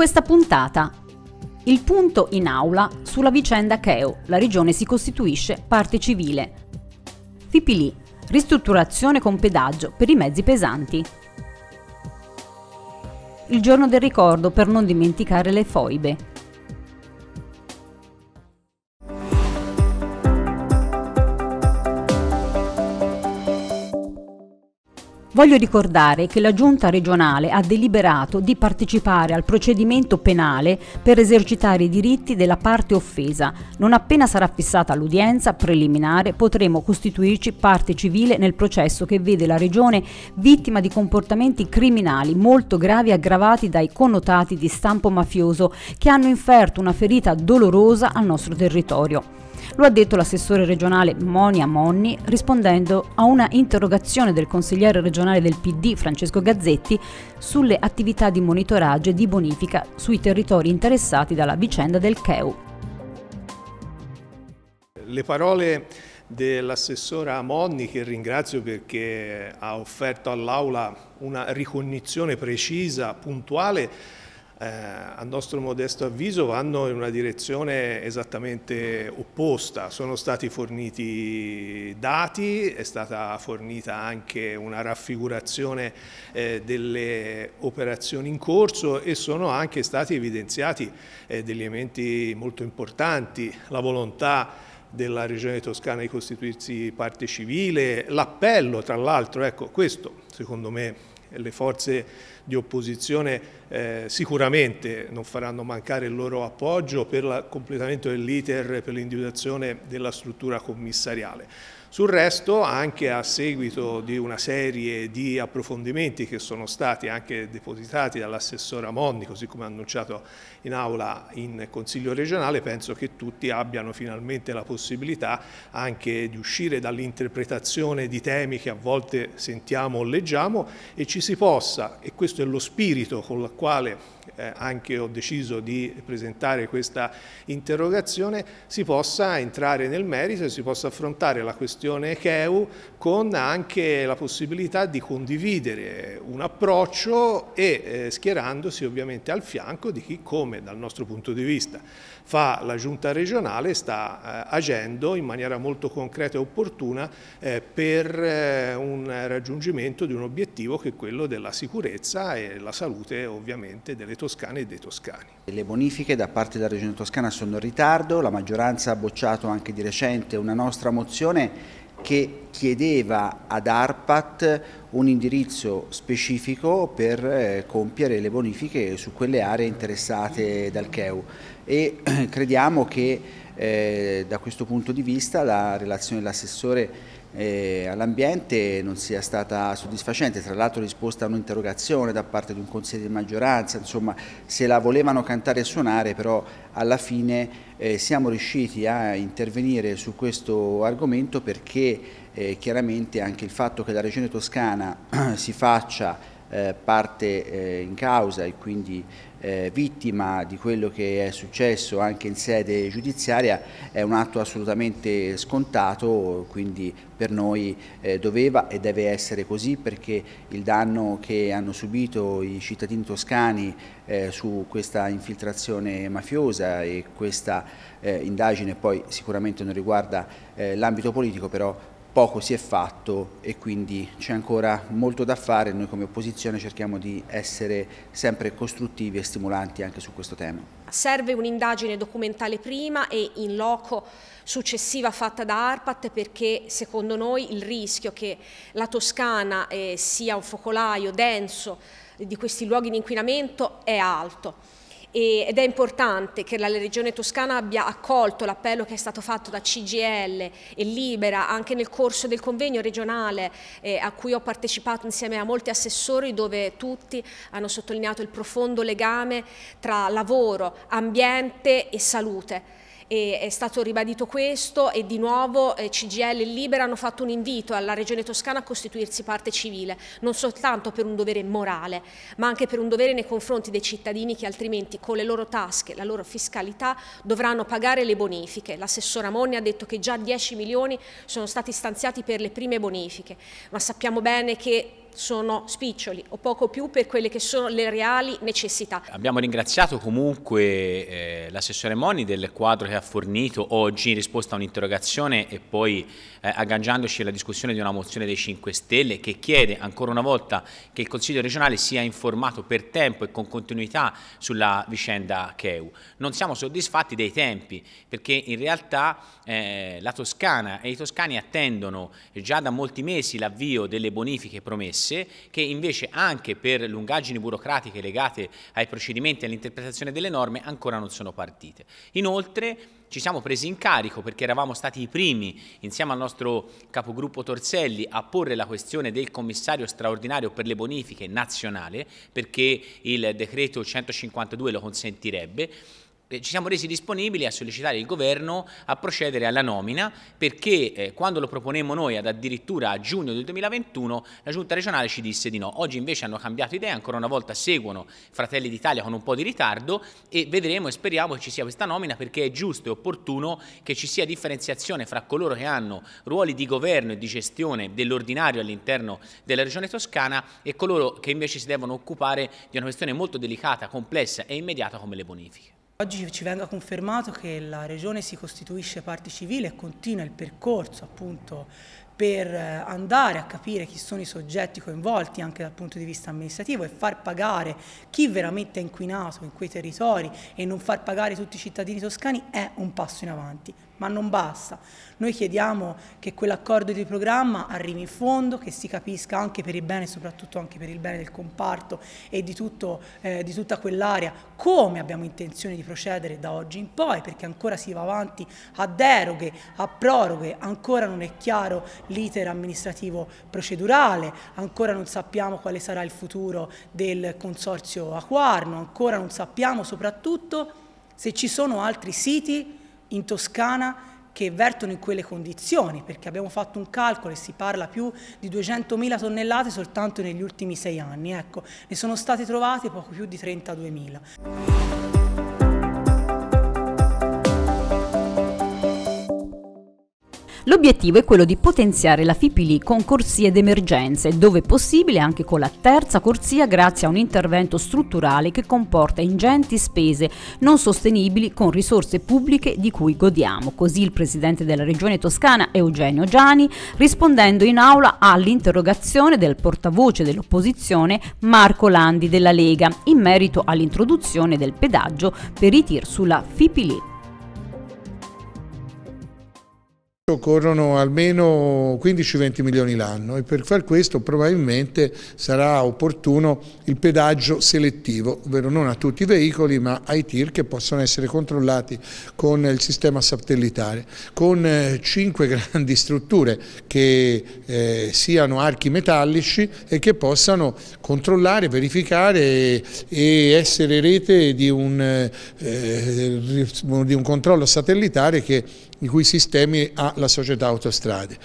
questa puntata. Il punto in aula sulla vicenda Cheo, la regione si costituisce parte civile. Fipili, ristrutturazione con pedaggio per i mezzi pesanti. Il giorno del ricordo per non dimenticare le foibe, Voglio ricordare che la Giunta regionale ha deliberato di partecipare al procedimento penale per esercitare i diritti della parte offesa. Non appena sarà fissata l'udienza preliminare potremo costituirci parte civile nel processo che vede la Regione vittima di comportamenti criminali molto gravi aggravati dai connotati di stampo mafioso che hanno inferto una ferita dolorosa al nostro territorio. Lo ha detto l'assessore regionale Monia Monni rispondendo a una interrogazione del consigliere regionale del PD Francesco Gazzetti sulle attività di monitoraggio e di bonifica sui territori interessati dalla vicenda del CEU. Le parole dell'assessore Monni che ringrazio perché ha offerto all'Aula una ricognizione precisa, puntuale eh, a nostro modesto avviso vanno in una direzione esattamente opposta. Sono stati forniti dati, è stata fornita anche una raffigurazione eh, delle operazioni in corso e sono anche stati evidenziati eh, degli elementi molto importanti, la volontà della Regione Toscana di costituirsi parte civile, l'appello tra l'altro, ecco questo secondo me le forze di opposizione eh, sicuramente non faranno mancare il loro appoggio per il completamento dell'iter per l'individuazione della struttura commissariale. Sul resto, anche a seguito di una serie di approfondimenti che sono stati anche depositati dall'assessora Monni, così come annunciato in aula in Consiglio regionale, penso che tutti abbiano finalmente la possibilità anche di uscire dall'interpretazione di temi che a volte sentiamo o leggiamo e ci si possa, e questo è lo spirito con il quale eh, anche ho deciso di presentare questa interrogazione, si possa entrare nel merito e si possa affrontare la questione CheU con anche la possibilità di condividere un approccio e eh, schierandosi ovviamente al fianco di chi come dal nostro punto di vista fa la giunta regionale sta eh, agendo in maniera molto concreta e opportuna eh, per eh, un raggiungimento di un obiettivo che è quello della sicurezza e la salute ovviamente delle toscane e dei toscani. Le bonifiche da parte della regione toscana sono in ritardo, la maggioranza ha bocciato anche di recente una nostra mozione che chiedeva ad ARPAT un indirizzo specifico per eh, compiere le bonifiche su quelle aree interessate dal CEU e crediamo che eh, da questo punto di vista la relazione dell'assessore eh, all'ambiente non sia stata soddisfacente, tra l'altro risposta a un'interrogazione da parte di un consiglio di maggioranza, insomma se la volevano cantare e suonare però alla fine eh, siamo riusciti a intervenire su questo argomento perché eh, chiaramente anche il fatto che la regione toscana si faccia eh, parte eh, in causa e quindi eh, vittima di quello che è successo anche in sede giudiziaria è un atto assolutamente scontato, quindi per noi eh, doveva e deve essere così perché il danno che hanno subito i cittadini toscani eh, su questa infiltrazione mafiosa e questa indagine poi sicuramente non riguarda l'ambito politico, però poco si è fatto e quindi c'è ancora molto da fare. Noi come opposizione cerchiamo di essere sempre costruttivi e stimolanti anche su questo tema. Serve un'indagine documentale prima e in loco successiva fatta da ARPAT perché secondo noi il rischio che la Toscana eh, sia un focolaio denso di questi luoghi di inquinamento è alto ed è importante che la Regione Toscana abbia accolto l'appello che è stato fatto da CGL e Libera anche nel corso del convegno regionale eh, a cui ho partecipato insieme a molti assessori dove tutti hanno sottolineato il profondo legame tra lavoro, ambiente e salute e è stato ribadito questo e di nuovo eh, CGL e Libera hanno fatto un invito alla Regione Toscana a costituirsi parte civile, non soltanto per un dovere morale, ma anche per un dovere nei confronti dei cittadini che altrimenti con le loro tasche, la loro fiscalità, dovranno pagare le bonifiche. L'assessora Monni ha detto che già 10 milioni sono stati stanziati per le prime bonifiche, ma sappiamo bene che sono spiccioli o poco più per quelle che sono le reali necessità. Abbiamo ringraziato comunque eh, l'assessore Moni del quadro che ha fornito oggi in risposta a un'interrogazione e poi eh, agganciandoci alla discussione di una mozione dei 5 Stelle che chiede ancora una volta che il Consiglio regionale sia informato per tempo e con continuità sulla vicenda Cheu. Non siamo soddisfatti dei tempi perché in realtà eh, la Toscana e i toscani attendono eh, già da molti mesi l'avvio delle bonifiche promesse messe che invece anche per lungaggini burocratiche legate ai procedimenti e all'interpretazione delle norme ancora non sono partite. Inoltre ci siamo presi in carico perché eravamo stati i primi insieme al nostro capogruppo Torselli a porre la questione del commissario straordinario per le bonifiche nazionale perché il decreto 152 lo consentirebbe eh, ci siamo resi disponibili a sollecitare il governo a procedere alla nomina perché eh, quando lo proponemmo noi ad addirittura a giugno del 2021 la giunta regionale ci disse di no. Oggi invece hanno cambiato idea, ancora una volta seguono Fratelli d'Italia con un po' di ritardo e vedremo e speriamo che ci sia questa nomina perché è giusto e opportuno che ci sia differenziazione fra coloro che hanno ruoli di governo e di gestione dell'ordinario all'interno della regione toscana e coloro che invece si devono occupare di una questione molto delicata, complessa e immediata come le bonifiche. Oggi ci venga confermato che la Regione si costituisce parte civile e continua il percorso appunto per eh, andare a capire chi sono i soggetti coinvolti anche dal punto di vista amministrativo e far pagare chi veramente è inquinato in quei territori e non far pagare tutti i cittadini toscani è un passo in avanti ma non basta. Noi chiediamo che quell'accordo di programma arrivi in fondo, che si capisca anche per il bene, soprattutto anche per il bene del comparto e di, tutto, eh, di tutta quell'area, come abbiamo intenzione di procedere da oggi in poi, perché ancora si va avanti a deroghe, a proroghe, ancora non è chiaro l'iter amministrativo procedurale, ancora non sappiamo quale sarà il futuro del consorzio Aquarno, ancora non sappiamo soprattutto se ci sono altri siti in Toscana che vertono in quelle condizioni, perché abbiamo fatto un calcolo e si parla più di 200.000 tonnellate soltanto negli ultimi sei anni, ecco, ne sono state trovate poco più di 32.000. L'obiettivo è quello di potenziare la FIPILI con corsie d'emergenza dove possibile anche con la terza corsia grazie a un intervento strutturale che comporta ingenti spese non sostenibili con risorse pubbliche di cui godiamo. Così il Presidente della Regione Toscana Eugenio Giani rispondendo in aula all'interrogazione del portavoce dell'opposizione Marco Landi della Lega in merito all'introduzione del pedaggio per i tir sulla FIPILI. Occorrono almeno 15-20 milioni l'anno e per far questo probabilmente sarà opportuno il pedaggio selettivo, ovvero non a tutti i veicoli ma ai tir che possono essere controllati con il sistema satellitare, con eh, cinque grandi strutture che eh, siano archi metallici e che possano controllare, verificare e, essere rete di un, eh, eh di un controllo satellitare che in cui sistemi ha la società autostrade.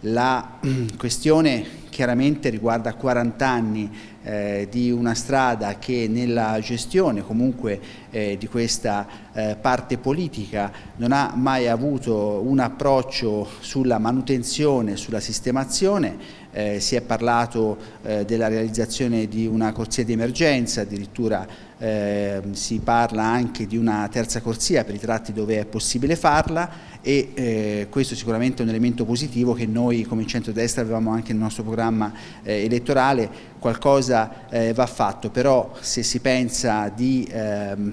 La mm, questione chiaramente riguarda 40 anni eh, di una strada che nella gestione comunque eh, di questa eh, parte politica, non ha mai avuto un approccio sulla manutenzione, sulla sistemazione, eh, si è parlato eh, della realizzazione di una corsia di emergenza, addirittura eh, si parla anche di una terza corsia per i tratti dove è possibile farla e eh, questo sicuramente è un elemento positivo che noi come centrodestra avevamo anche nel nostro programma eh, elettorale, qualcosa eh, va fatto, però se si pensa di ehm,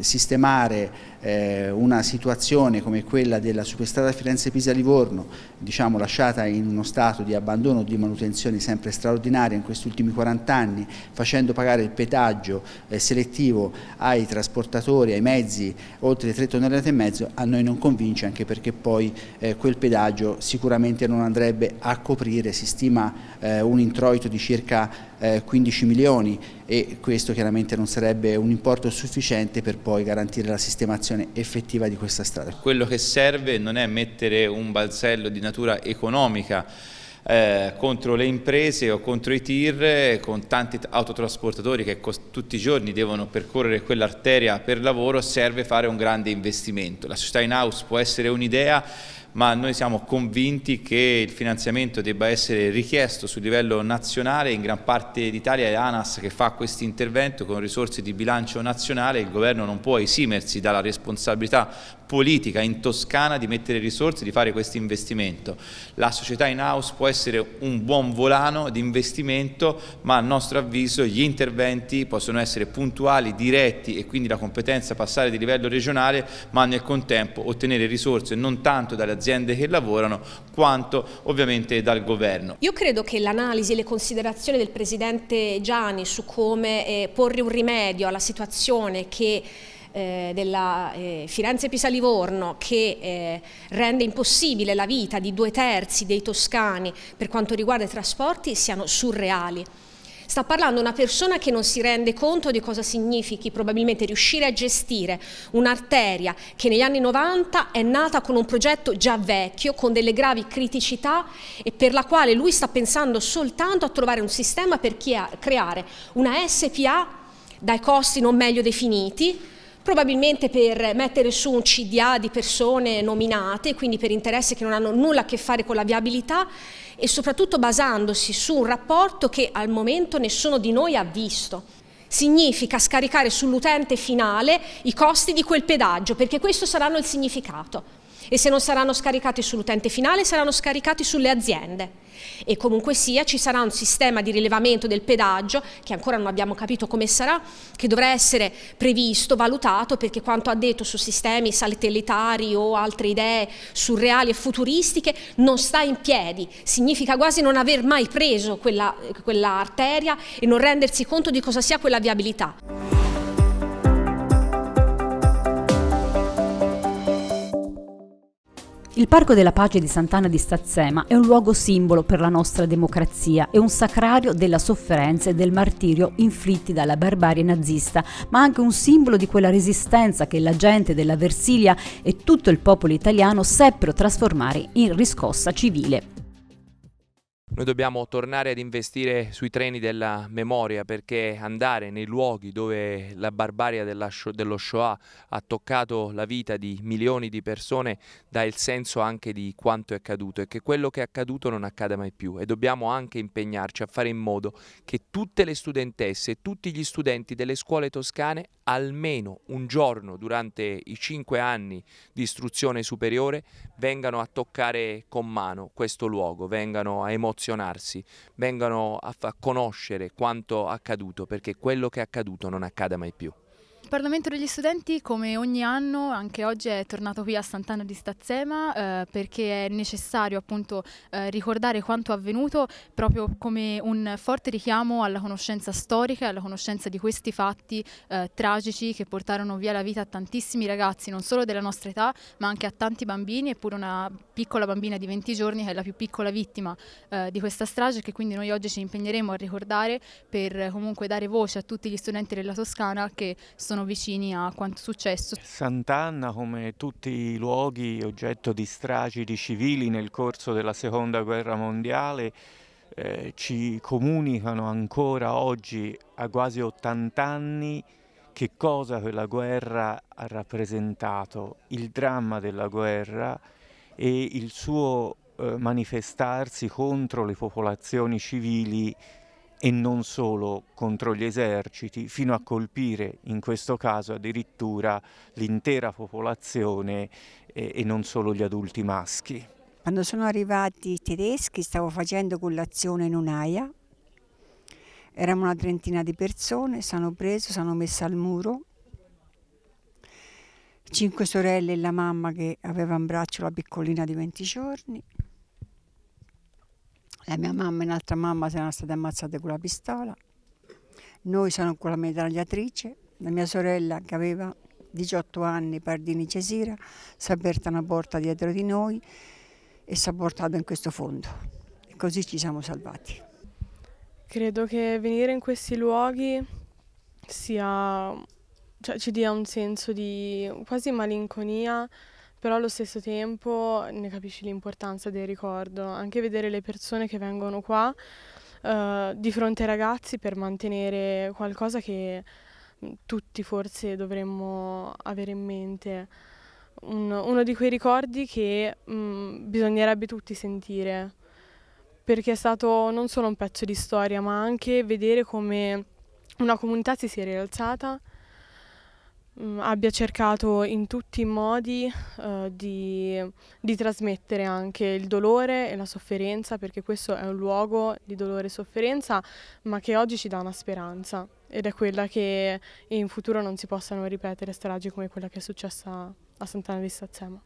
sistemare eh, una situazione come quella della superstrada Firenze-Pisa-Livorno, diciamo lasciata in uno stato di abbandono di manutenzione sempre straordinaria in questi ultimi 40 anni, facendo pagare il petaggio eh, selettivo ai trasportatori, ai mezzi oltre 3 tonnellate e mezzo, a noi non convince anche perché poi eh, quel pedaggio sicuramente non andrebbe a coprire, si stima un introito di circa 15 milioni e questo chiaramente non sarebbe un importo sufficiente per poi garantire la sistemazione effettiva di questa strada. Quello che serve non è mettere un balzello di natura economica eh, contro le imprese o contro i tir con tanti autotrasportatori che tutti i giorni devono percorrere quell'arteria per lavoro serve fare un grande investimento. La società in house può essere un'idea ma noi siamo convinti che il finanziamento debba essere richiesto sul livello nazionale, in gran parte d'Italia è ANAS che fa questo intervento con risorse di bilancio nazionale, il governo non può esimersi dalla responsabilità politica in Toscana di mettere risorse, di fare questo investimento. La società in house può essere un buon volano di investimento, ma a nostro avviso gli interventi possono essere puntuali, diretti e quindi la competenza passare di livello regionale, ma nel contempo ottenere risorse non tanto dalle aziende aziende che lavorano quanto ovviamente dal governo. Io credo che l'analisi e le considerazioni del Presidente Gianni su come eh, porre un rimedio alla situazione che eh, della eh, Firenze-Pisa-Livorno che eh, rende impossibile la vita di due terzi dei toscani per quanto riguarda i trasporti siano surreali. Sta parlando una persona che non si rende conto di cosa significhi probabilmente riuscire a gestire un'arteria che negli anni 90 è nata con un progetto già vecchio, con delle gravi criticità e per la quale lui sta pensando soltanto a trovare un sistema per creare una SPA dai costi non meglio definiti, probabilmente per mettere su un CDA di persone nominate, quindi per interessi che non hanno nulla a che fare con la viabilità e soprattutto basandosi su un rapporto che al momento nessuno di noi ha visto. Significa scaricare sull'utente finale i costi di quel pedaggio, perché questo saranno il significato e se non saranno scaricati sull'utente finale saranno scaricati sulle aziende e comunque sia ci sarà un sistema di rilevamento del pedaggio che ancora non abbiamo capito come sarà che dovrà essere previsto, valutato perché quanto ha detto su sistemi satellitari o altre idee surreali e futuristiche non sta in piedi significa quasi non aver mai preso quella, quella arteria e non rendersi conto di cosa sia quella viabilità. Il Parco della Pace di Sant'Anna di Stazzema è un luogo simbolo per la nostra democrazia e un sacrario della sofferenza e del martirio inflitti dalla barbarie nazista, ma anche un simbolo di quella resistenza che la gente della Versilia e tutto il popolo italiano seppero trasformare in riscossa civile. Noi dobbiamo tornare ad investire sui treni della memoria perché andare nei luoghi dove la barbaria dello Shoah ha toccato la vita di milioni di persone dà il senso anche di quanto è accaduto e che quello che è accaduto non accada mai più e dobbiamo anche impegnarci a fare in modo che tutte le studentesse e tutti gli studenti delle scuole toscane almeno un giorno durante i cinque anni di istruzione superiore vengano a toccare con mano questo luogo, vengano a emozionare emozionarsi, vengano a, a conoscere quanto accaduto perché quello che è accaduto non accada mai più. Parlamento degli studenti come ogni anno anche oggi è tornato qui a Sant'Anna di Stazzema eh, perché è necessario appunto eh, ricordare quanto avvenuto proprio come un forte richiamo alla conoscenza storica alla conoscenza di questi fatti eh, tragici che portarono via la vita a tantissimi ragazzi non solo della nostra età ma anche a tanti bambini eppure una piccola bambina di 20 giorni che è la più piccola vittima eh, di questa strage che quindi noi oggi ci impegneremo a ricordare per eh, comunque dare voce a tutti gli studenti della Toscana che sono sono vicini a quanto successo. Sant'Anna, come tutti i luoghi oggetto di stragi di civili nel corso della Seconda Guerra Mondiale, eh, ci comunicano ancora oggi, a quasi 80 anni, che cosa quella guerra ha rappresentato, il dramma della guerra e il suo eh, manifestarsi contro le popolazioni civili e non solo contro gli eserciti, fino a colpire in questo caso addirittura l'intera popolazione eh, e non solo gli adulti maschi. Quando sono arrivati i tedeschi stavo facendo colazione in un'aia, eravamo una trentina di persone, si sono preso, sono messa al muro, cinque sorelle e la mamma che aveva in braccio la piccolina di 20 giorni, la eh, mia mamma e un'altra mamma sono state ammazzate con la pistola. Noi siamo con la medagliatrice, La mia sorella che aveva 18 anni, Pardini Cesira, si è aperta una porta dietro di noi e si è portata in questo fondo. E così ci siamo salvati. Credo che venire in questi luoghi sia, cioè, ci dia un senso di quasi malinconia però allo stesso tempo ne capisci l'importanza del ricordo, anche vedere le persone che vengono qua eh, di fronte ai ragazzi per mantenere qualcosa che mm, tutti forse dovremmo avere in mente, Un, uno di quei ricordi che mh, mm, bisognerebbe tutti sentire, perché è stato non solo un pezzo di storia, ma anche vedere come una comunità si sia rialzata Mm, abbia cercato in tutti i modi uh, di, di, trasmettere anche il dolore e la sofferenza, perché questo è un luogo di dolore e sofferenza, ma che oggi ci dà una speranza ed è quella che in futuro non si possano ripetere stragi come quella che è successa a Sant'Anna di Stazzema.